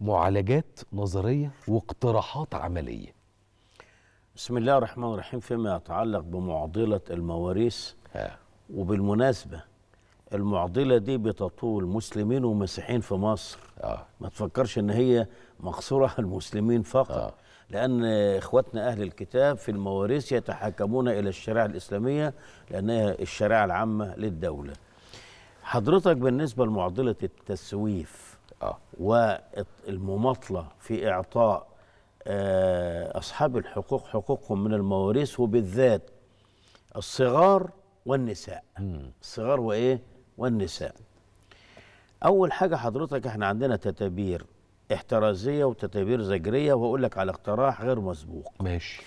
معالجات نظريه واقتراحات عمليه بسم الله الرحمن الرحيم فيما يتعلق بمعضله المواريث وبالمناسبه المعضله دي بتطول مسلمين ومسيحيين في مصر آه. ما تفكرش ان هي مقصوره على المسلمين فقط آه. لان اخواتنا اهل الكتاب في المواريث يتحاكمون الى الشريعه الاسلاميه لانها الشريعه العامه للدوله حضرتك بالنسبه لمعضله التسويف آه. والمماطله في اعطاء آه، اصحاب الحقوق حقوقهم من المواريث وبالذات الصغار والنساء الصغار وايه والنساء اول حاجه حضرتك احنا عندنا تتابير احترازيه وتتابير زجريه واقول لك على اقتراح غير مسبوق ماشي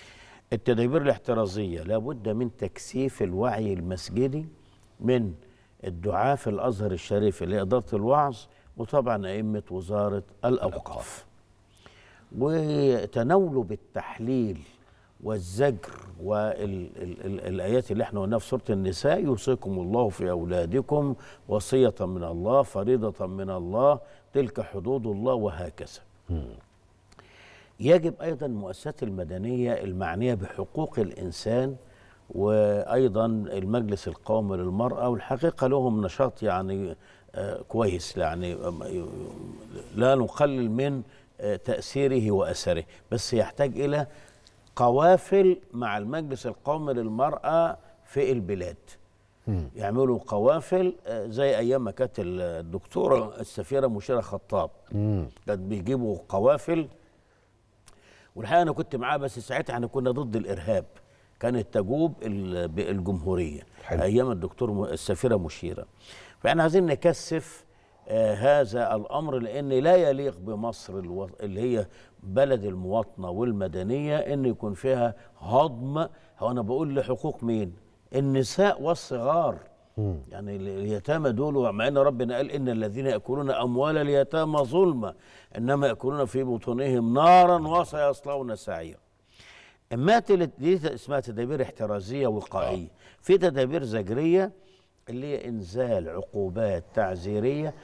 التدابير الاحترازيه لابد من تكثيف الوعي المسجدي من الدعاة في الازهر الشريف لاداره الوعظ وطبعا أئمة وزارة الأوقاف وتناولوا بالتحليل والزجر والآيات اللي احنا قلناها في سورة النساء يوصيكم الله في أولادكم وصية من الله فريضة من الله تلك حدود الله وهكذا يجب أيضا المؤسسات المدنية المعنية بحقوق الإنسان وأيضا المجلس القومي للمرأة والحقيقة لهم نشاط يعني آه، كويس يعني لا نقلل من آه، تأثيره وأثره بس يحتاج إلى قوافل مع المجلس القومي للمرأة في البلاد يعملوا قوافل آه، زي ايام ما كانت الدكتوره السفيره مشيره خطاب كانت بيجيبوا قوافل والحقيقه انا كنت معاه بس ساعتها احنا كنا ضد الارهاب كانت تجوب الجمهوريه حلو. ايام الدكتور السفيره مشيره فاحنا عايزين نكثف آه هذا الامر لان لا يليق بمصر الو... اللي هي بلد المواطنه والمدنيه ان يكون فيها هضم هو انا بقول لحقوق مين النساء والصغار مم. يعني اليتامى دول مع ان ربنا قال ان الذين ياكلون اموال اليتامى ظلما انما ياكلون في بطونهم نارا وسيصلون سعيرا اما دي اسمها تدابير احترازيه وقائيه في تدابير زجريه اللي هي انزال عقوبات تعزيريه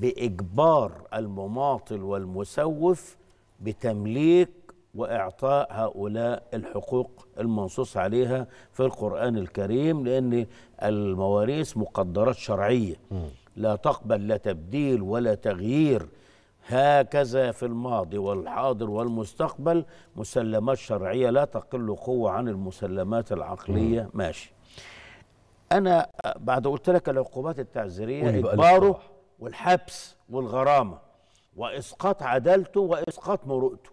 باجبار المماطل والمسوف بتمليك واعطاء هؤلاء الحقوق المنصوص عليها في القران الكريم لان المواريث مقدرات شرعيه لا تقبل لا تبديل ولا تغيير هكذا في الماضي والحاضر والمستقبل مسلمات شرعية لا تقل قوة عن المسلمات العقلية ماشي أنا بعد قلت لك العقوبات التعزيرية إجباره والحبس والغرامة وإسقاط عدالته وإسقاط مروءته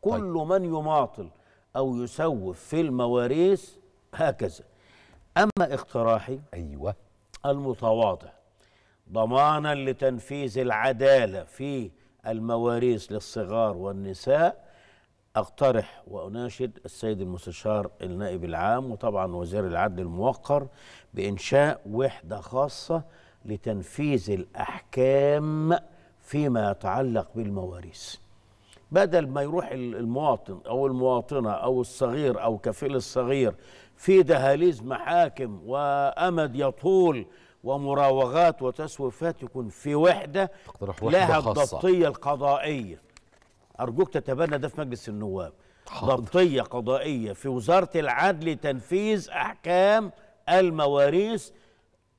كل طيب. من يماطل أو يسوف في المواريث هكذا أما اقتراحي أيوة المتواضع ضمانا لتنفيذ العدالة في المواريث للصغار والنساء أقترح وأناشد السيد المستشار النائب العام وطبعا وزير العدل الموقر بإنشاء وحدة خاصة لتنفيذ الأحكام فيما يتعلق بالمواريث بدل ما يروح المواطن أو المواطنة أو الصغير أو كفيل الصغير في دهاليز محاكم وأمد يطول ومراوغات وتسويفات يكون في وحده لها الضبطيه القضائيه ارجوك تتبنى ده في مجلس النواب حاضر. ضبطيه قضائيه في وزاره العدل تنفيذ احكام المواريث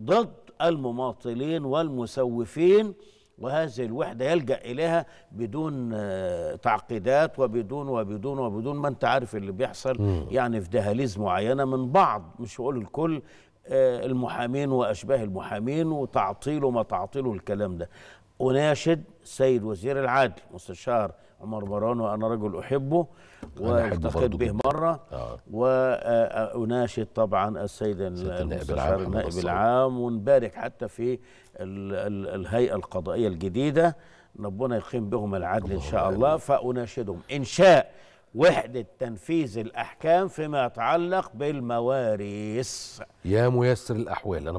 ضد المماطلين والمسوفين وهذه الوحده يلجا اليها بدون آه، تعقيدات وبدون وبدون وبدون ما انت عارف اللي بيحصل يعني في دهاليز معينه من بعض مش هقول الكل آه، المحامين وأشباه المحامين وتعطيله ما تعطيله الكلام ده أناشد سيد وزير العدل مستشار عمر بران وأنا رجل أحبه والتقيت به مرة آه. وأناشد آه، طبعا السيد المستشار النائب العام ونبارك حتى في الهيئة القضائية الجديدة ربنا يقيم بهم العدل إن شاء الله فأناشدهم إن شاء وحدة تنفيذ الأحكام فيما يتعلق بالمواريث يا ميسر الأحوال أنا